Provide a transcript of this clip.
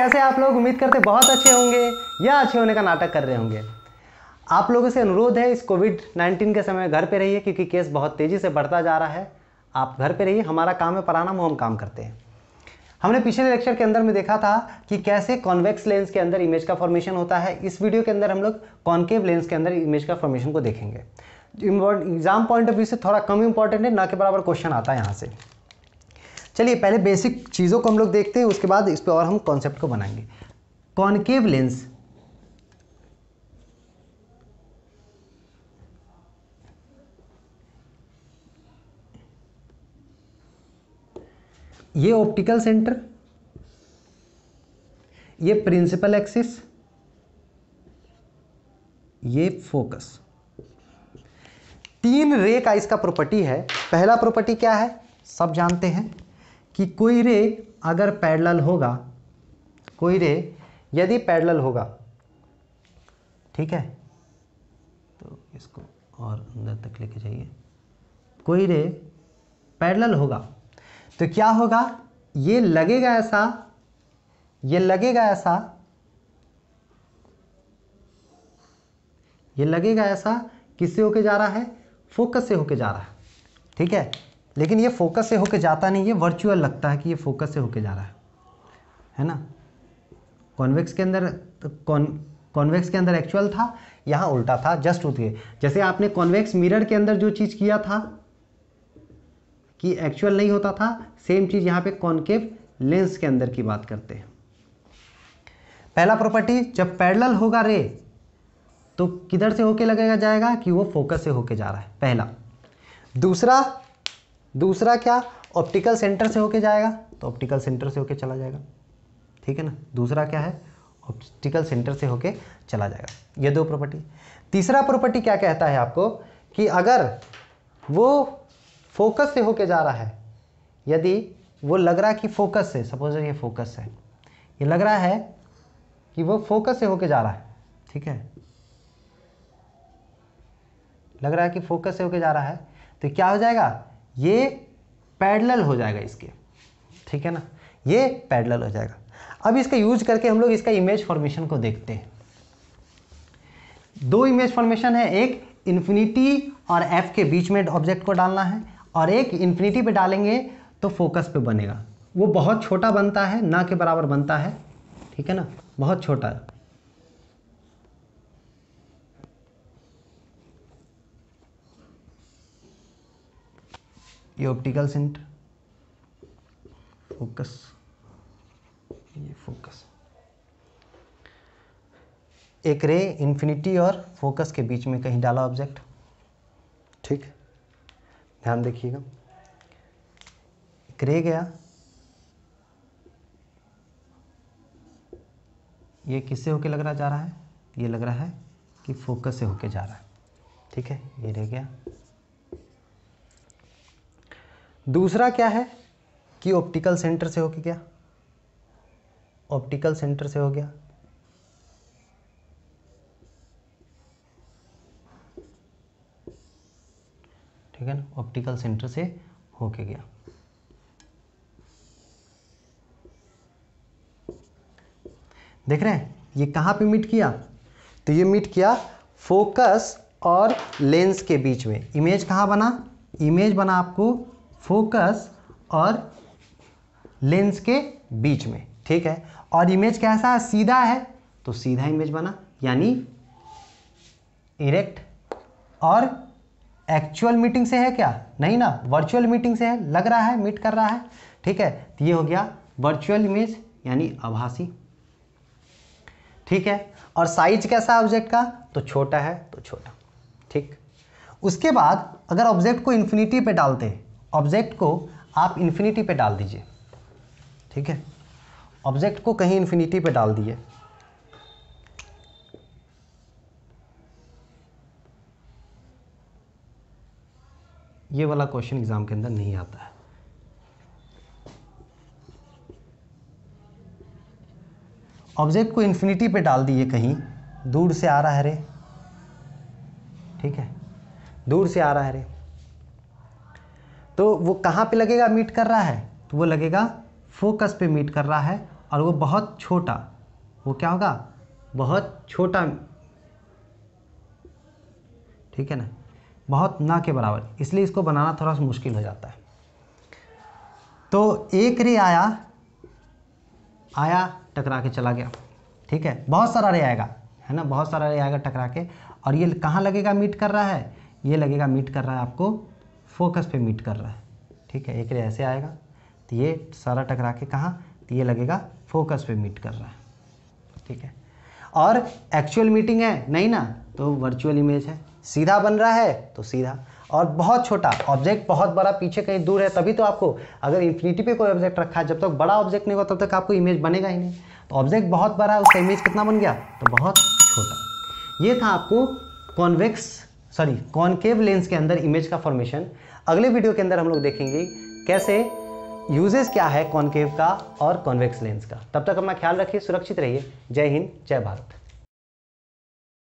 कैसे आप लोग उम्मीद करते बहुत अच्छे होंगे या अच्छे होने का नाटक कर रहे होंगे आप लोगों से अनुरोध है इस कोविड 19 के समय घर पे रहिए क्योंकि केस बहुत तेज़ी से बढ़ता जा रहा है आप घर पे रहिए हमारा काम है पराना हम काम करते हैं हमने पिछले लेक्चर के अंदर में देखा था कि कैसे कॉन्वेक्स लेंस के अंदर इमेज का फॉर्मेशन होता है इस वीडियो के अंदर हम लोग कॉन्केव लेंस के अंदर इमेज का फॉर्मेशन को देखेंगे एग्जाम पॉइंट ऑफ व्यू से थोड़ा कम इंपॉर्टेंट है ना के बराबर क्वेश्चन आता है यहाँ से चलिए पहले बेसिक चीज़ों को हम लोग देखते हैं उसके बाद इस पर और हम कॉन्सेप्ट को बनाएंगे कॉन्केव लेंस ये ऑप्टिकल सेंटर ये प्रिंसिपल एक्सिस ये फोकस तीन रे का इसका प्रॉपर्टी है पहला प्रॉपर्टी क्या है सब जानते हैं कि कोई रे अगर पैडल होगा कोई रे यदि पैडल होगा ठीक है तो इसको और अंदर तक लेके जाइए कोई रे पैडल होगा तो क्या होगा ये लगेगा ऐसा ये लगेगा ऐसा ये लगेगा ऐसा किससे होके जा रहा है फोकस से होके जा रहा है ठीक है लेकिन ये फोकस से होके जाता नहीं ये वर्चुअल लगता है कि ये फोकस से होके जा रहा है है ना कॉन्वेक्स के अंदर कॉन्वेक्स तो के अंदर एक्चुअल था यहाँ उल्टा था जस्ट उठे जैसे आपने कॉन्वेक्स मिरर के अंदर जो चीज़ किया था कि एक्चुअल नहीं होता था सेम चीज़ यहाँ पे कॉन्केव लेंस के अंदर की बात करते हैं पहला प्रॉपर्टी जब पैरेलल होगा रे तो किधर से होके लगेगा जाएगा कि वो फोकस से होके जा रहा है पहला दूसरा दूसरा क्या ऑप्टिकल सेंटर से होके जाएगा तो ऑप्टिकल सेंटर से होके चला जाएगा ठीक है ना दूसरा क्या है ऑप्टिकल सेंटर से होके चला जाएगा ये दो प्रॉपर्टी तीसरा प्रॉपर्टी क्या कहता है आपको कि अगर वो फोकस से होके जा रहा है यदि वो लग रहा कि फोकस से सपोज ये फोकस है ये लग रहा है कि वो फोकस से होके जा रहा है ठीक है लग रहा है कि फोकस से होके जा रहा है तो क्या हो जाएगा ये पैडल हो जाएगा इसके ठीक है ना ये पैडल हो जाएगा अब इसका यूज करके हम लोग इसका इमेज फॉर्मेशन को देखते हैं दो इमेज फॉर्मेशन है एक इन्फिनिटी और एफ के बीच में ऑब्जेक्ट को डालना है और एक इन्फिनिटी पे डालेंगे तो फोकस पे बनेगा वो बहुत छोटा बनता है ना के बराबर बनता है ठीक है ना बहुत छोटा ये ऑप्टिकल सेंट फोकस ये फोकस एक रे इन्फिनिटी और फोकस के बीच में कहीं डाला ऑब्जेक्ट ठीक ध्यान देखिएगा एक रे गया ये किससे होके लग रहा जा रहा है ये लग रहा है कि फोकस से होके जा रहा है ठीक है ये रह गया दूसरा क्या है कि ऑप्टिकल सेंटर से होके क्या ऑप्टिकल सेंटर से हो गया ठीक है ना ऑप्टिकल सेंटर से होके गया देख रहे हैं ये कहां पे मीट किया तो ये मीट किया फोकस और लेंस के बीच में इमेज कहां बना इमेज बना आपको फोकस और लेंस के बीच में ठीक है और इमेज कैसा है सीधा है तो सीधा इमेज बना यानी इरेक्ट और एक्चुअल मीटिंग से है क्या नहीं ना वर्चुअल मीटिंग से है लग रहा है मीट कर रहा है ठीक है तो ये हो गया वर्चुअल इमेज यानी आभासी ठीक है और साइज कैसा है ऑब्जेक्ट का तो छोटा है तो छोटा ठीक उसके बाद अगर ऑब्जेक्ट को इन्फिनिटी पे डालते हैं ऑब्जेक्ट को आप इन्फिनिटी पे डाल दीजिए ठीक है ऑब्जेक्ट को कहीं इन्फिनिटी पे डाल दिए ये वाला क्वेश्चन एग्ज़ाम के अंदर नहीं आता है ऑब्जेक्ट को इन्फिनिटी पे डाल दिए कहीं दूर से आ रहा है रे ठीक है दूर से आ रहा है रे तो वो कहाँ पे लगेगा मीट कर रहा है तो वो लगेगा फोकस पे मीट कर रहा है और वो बहुत छोटा वो क्या होगा बहुत छोटा ठीक है ना बहुत ना के बराबर इसलिए इसको बनाना थोड़ा सा मुश्किल हो जाता है तो एक रे आया आया टकरा के चला गया ठीक है बहुत सारा रे आएगा है ना बहुत सारा रे आएगा टकरा के और ये कहाँ लगेगा मीट कर रहा है ये लगेगा मीट कर रहा है आपको फोकस पे मीट कर रहा है ठीक है एक रे ऐसे आएगा तो ये सारा टकरा के कहाँ तो ये लगेगा फोकस पे मीट कर रहा है ठीक है और एक्चुअल मीटिंग है नहीं ना तो वर्चुअल इमेज है सीधा बन रहा है तो सीधा और बहुत छोटा ऑब्जेक्ट बहुत बड़ा पीछे कहीं दूर है तभी तो आपको अगर इन्फिनिटी पे कोई ऑब्जेक्ट रखा है जब तक तो बड़ा ऑब्जेक्ट नहीं होगा तब तक आपको इमेज बनेगा ही नहीं तो ऑब्जेक्ट बहुत बड़ा है उसका इमेज कितना बन गया तो बहुत छोटा ये था आपको कॉन्वेक्स सॉरी कॉन्केव लेंस के अंदर इमेज का फॉर्मेशन अगले वीडियो के अंदर हम लोग देखेंगे कैसे यूजेस क्या है कॉन्केव का और कॉन्वेक्स लेंस का तब तक अपना ख्याल रखिए सुरक्षित रहिए जय हिंद जय भारत